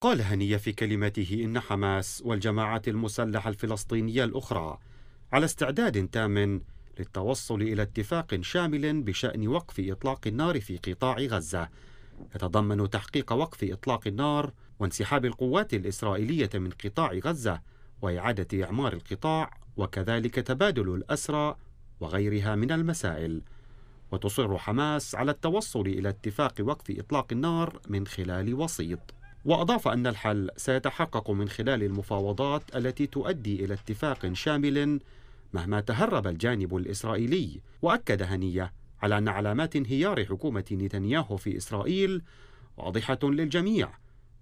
قال هنية في كلمته إن حماس والجماعات المسلحة الفلسطينية الأخرى على استعداد تام للتوصل إلى اتفاق شامل بشأن وقف إطلاق النار في قطاع غزة يتضمن تحقيق وقف إطلاق النار وانسحاب القوات الإسرائيلية من قطاع غزة وإعادة إعمار القطاع وكذلك تبادل الأسرى وغيرها من المسائل وتصر حماس على التوصل إلى اتفاق وقف إطلاق النار من خلال وسيط وأضاف أن الحل سيتحقق من خلال المفاوضات التي تؤدي إلى اتفاق شامل مهما تهرب الجانب الإسرائيلي وأكد هنية على أن علامات انهيار حكومة نتنياهو في إسرائيل واضحة للجميع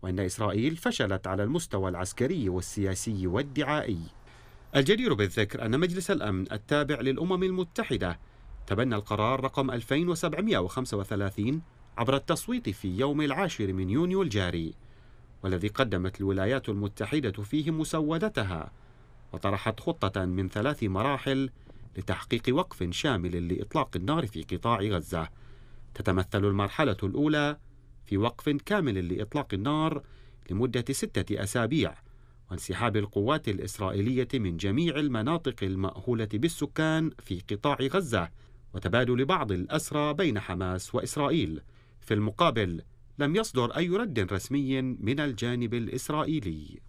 وأن إسرائيل فشلت على المستوى العسكري والسياسي والدعائي الجدير بالذكر أن مجلس الأمن التابع للأمم المتحدة تبنى القرار رقم 2735 عبر التصويت في يوم العاشر من يونيو الجاري والذي قدمت الولايات المتحدة فيه مسودتها وطرحت خطة من ثلاث مراحل لتحقيق وقف شامل لإطلاق النار في قطاع غزة تتمثل المرحلة الأولى في وقف كامل لإطلاق النار لمدة ستة أسابيع وانسحاب القوات الإسرائيلية من جميع المناطق المأهولة بالسكان في قطاع غزة وتبادل بعض الأسرى بين حماس وإسرائيل في المقابل لم يصدر أي رد رسمي من الجانب الإسرائيلي